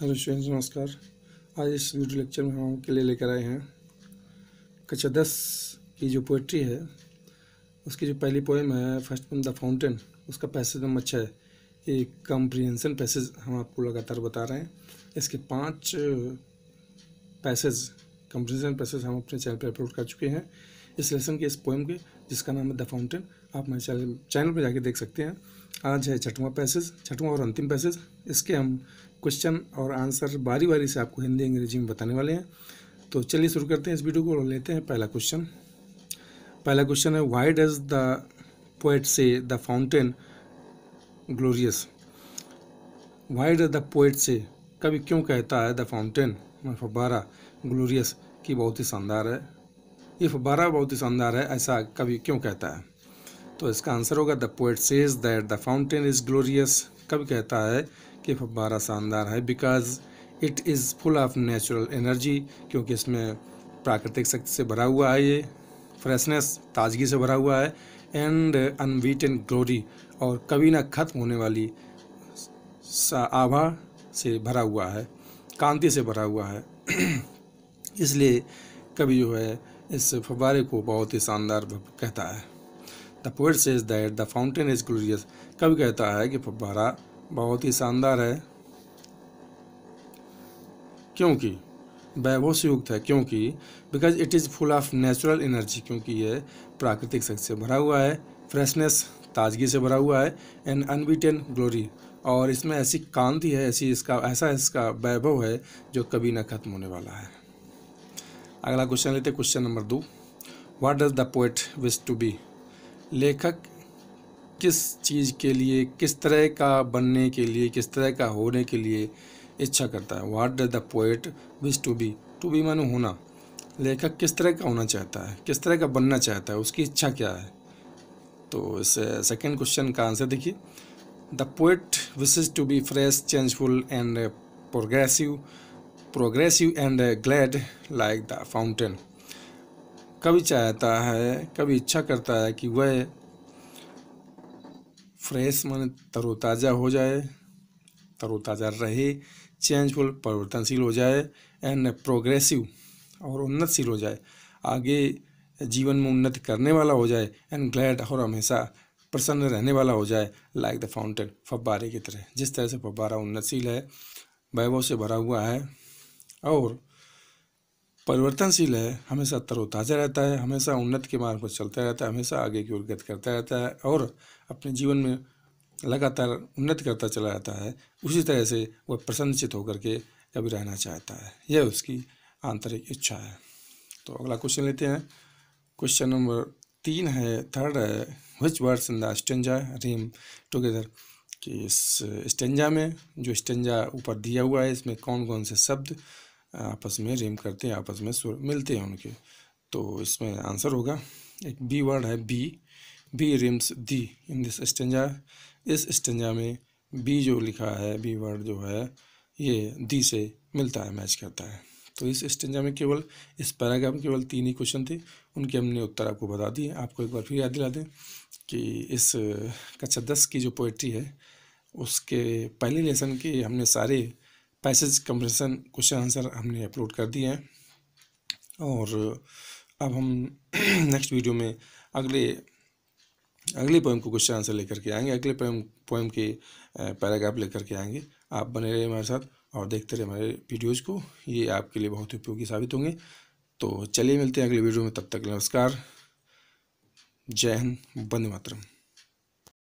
hello students नमस्कार आज इस वीडियो लेक्चर में हम आपके लिए लेकर आए हैं कक्षा दस की जो पोइट्री है उसकी जो पहली पोएम है फर्स्ट पोम द फाउंटेन उसका पैसेज नंबर छः ये कॉम्प्रीहेंसन पैसेज हम आपको लगातार बता रहे हैं इसके पांच पैसेज कॉम्प्रीहेंसन पैसेज हम अपने चैनल पर अपलोड कर चुके हैं इस लेसन के इस पोएम के जिसका नाम है द फाउंटेन आप हमारे चैनल चैनल पर जाके देख सकते हैं आज है छठवां पैसेज छठवां और अंतिम पैसेज इसके हम क्वेश्चन और आंसर बारी बारी से आपको हिंदी अंग्रेजी में बताने वाले हैं तो चलिए शुरू करते हैं इस वीडियो को और लेते हैं पहला क्वेश्चन पहला क्वेश्चन है why does the poet say the fountain glorious why does the poet say कभी क्यों कहता है द फाउंटेन फब्बारा ग्लोरियस कि बहुत ही शानदार है ये फब्बारा बहुत ही शानदार है ऐसा कवि क्यों कहता है तो इसका आंसर होगा the poet says that the fountain is glorious कवि कहता है कि फब्बारा शानदार है because it is full of natural energy क्योंकि इसमें प्राकृतिक शक्ति से भरा हुआ है ये फ्रेशनेस ताजगी से भरा हुआ है एंड अनवीट एंड ग्लोरी और कभी ना ख़त्म होने वाली आभा से भरा हुआ है कांति से भरा हुआ है इसलिए कभी जो है इस फवारे को बहुत ही शानदार कहता है the poet says that the fountain is glorious कवि कहता है कि फवारा बहुत ही शानदार है क्योंकि वैभव से युक्त है क्योंकि because it is full of natural energy क्योंकि यह प्राकृतिक शक्ति से भरा हुआ है फ्रेशनेस ताजगी से भरा हुआ है एंड अनबीटेन ग्लोरी और इसमें ऐसी कांति है ऐसी इसका ऐसा इसका वैभव है जो कभी ना खत्म होने वाला है अगला क्वेश्चन लेते क्वेश्चन नंबर दो what does the poet wish to be लेखक किस चीज़ के लिए किस तरह का बनने के लिए किस तरह का होने के लिए इच्छा करता है what does the poet wish to be to be मानो होना लेखक किस तरह का होना चाहता है किस तरह का बनना चाहता है उसकी इच्छा क्या है तो इस सेकेंड क्वेश्चन का आंसर देखिए the poet wishes to be fresh changeful and progressive progressive and glad like the fountain कभी चाहता है कभी इच्छा करता है कि वह फ्रेश मन तरोताज़ा हो जाए तरोताज़ा रहे चेंजफुल परिवर्तनशील हो जाए एंड प्रोग्रेसिव और उन्नतशील हो जाए आगे जीवन में उन्नति करने वाला हो जाए एंड ग्लैड और हमेशा प्रसन्न रहने वाला हो जाए लाइक द फाउंटेन फब्बारे की तरह जिस तरह से फब्बारा उन्नतशील है वैभव से भरा हुआ है और परिवर्तनशील है हमेशा तरोताज़ा रहता है हमेशा उन्नत के मार्ग पर चलता रहता है हमेशा आगे की ओर गति करता रहता है और अपने जीवन में लगातार उन्नत करता चला जाता है उसी तरह से वह प्रसन्नचित होकर के कभी रहना चाहता है यह उसकी आंतरिक इच्छा है तो अगला क्वेश्चन लेते हैं क्वेश्चन नंबर तीन है थर्ड है which words in the stanza rhyme together कि इस स्टेंजा में जो स्टेंजा ऊपर दिया हुआ है इसमें कौन कौन से शब्द आपस में रेम करते हैं आपस में सुर मिलते हैं उनके तो इसमें आंसर होगा एक बी वर्ड है B B rhymes the in this stanza इस स्टेंजा में बी जो लिखा है बी वर्ड जो है ये दी से मिलता है मैच करता है तो इस स्टेंजा में केवल इस पैराग्राफ में केवल तीन ही क्वेश्चन थे उनके हमने उत्तर आपको बता दिए आपको एक बार फिर याद दिला दें कि इस कक्षा दस की जो पोइट्री है उसके पहले लेसन के हमने सारे पैसेज कंप्रेशन क्वेश्चन आंसर हमने अपलोड कर दिया है और अब हम नेक्स्ट वीडियो में अगले अगले पोएम को क्वेश्चन आंसर लेकर के आएंगे अगले पोएम पोएम के पैराग्राफ लेकर के आएंगे आप बने रहे हमारे साथ और देखते रहे हमारे वीडियोज़ को ये आपके लिए बहुत उपयोगी साबित होंगे तो चलिए मिलते हैं अगले वीडियो में तब तक नमस्कार जय हिंद बंद मातरम